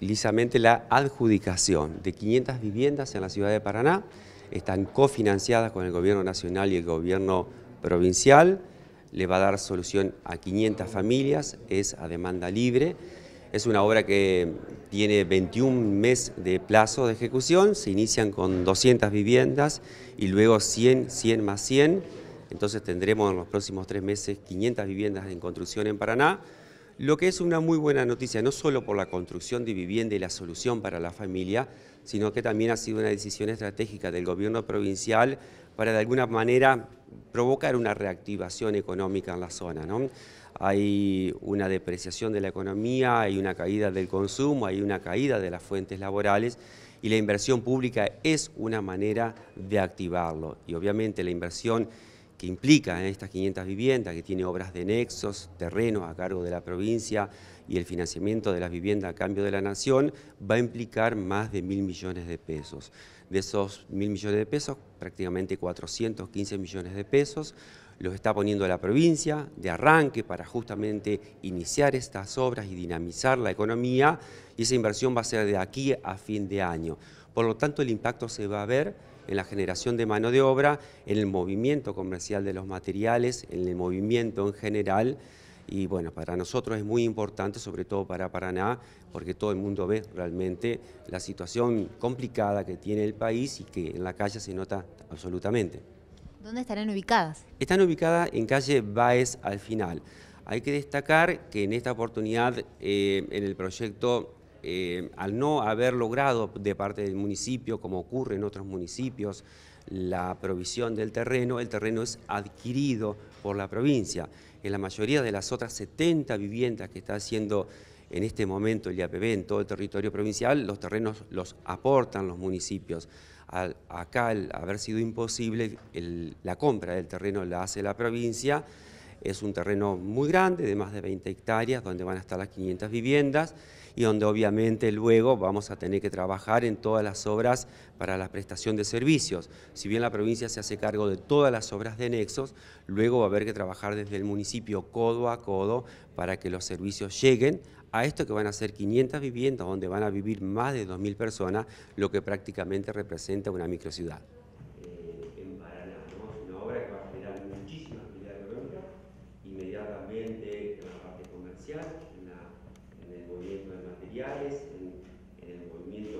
lisamente la adjudicación de 500 viviendas en la ciudad de Paraná. Están cofinanciadas con el gobierno nacional y el gobierno provincial. Le va a dar solución a 500 familias, es a demanda libre. Es una obra que tiene 21 meses de plazo de ejecución, se inician con 200 viviendas y luego 100, 100 más 100. Entonces tendremos en los próximos tres meses 500 viviendas en construcción en Paraná lo que es una muy buena noticia, no solo por la construcción de vivienda y la solución para la familia, sino que también ha sido una decisión estratégica del gobierno provincial para de alguna manera provocar una reactivación económica en la zona. Hay una depreciación de la economía, hay una caída del consumo, hay una caída de las fuentes laborales y la inversión pública es una manera de activarlo. Y obviamente la inversión que implica en ¿eh? estas 500 viviendas, que tiene obras de nexos, terrenos a cargo de la provincia y el financiamiento de las viviendas a cambio de la nación, va a implicar más de mil millones de pesos. De esos mil millones de pesos, prácticamente 415 millones de pesos los está poniendo la provincia de arranque para justamente iniciar estas obras y dinamizar la economía y esa inversión va a ser de aquí a fin de año. Por lo tanto, el impacto se va a ver en la generación de mano de obra, en el movimiento comercial de los materiales, en el movimiento en general. Y bueno, para nosotros es muy importante, sobre todo para Paraná, porque todo el mundo ve realmente la situación complicada que tiene el país y que en la calle se nota absolutamente. ¿Dónde estarán ubicadas? Están ubicadas en calle Baez al final. Hay que destacar que en esta oportunidad, eh, en el proyecto eh, al no haber logrado de parte del municipio, como ocurre en otros municipios, la provisión del terreno, el terreno es adquirido por la provincia. En la mayoría de las otras 70 viviendas que está haciendo en este momento el IAPB en todo el territorio provincial, los terrenos los aportan los municipios. acá, al haber sido imposible, la compra del terreno la hace la provincia, es un terreno muy grande, de más de 20 hectáreas, donde van a estar las 500 viviendas y donde obviamente luego vamos a tener que trabajar en todas las obras para la prestación de servicios. Si bien la provincia se hace cargo de todas las obras de nexos, luego va a haber que trabajar desde el municipio codo a codo para que los servicios lleguen a esto que van a ser 500 viviendas donde van a vivir más de 2.000 personas, lo que prácticamente representa una microciudad. en, el movimiento de materiales, en, en el movimiento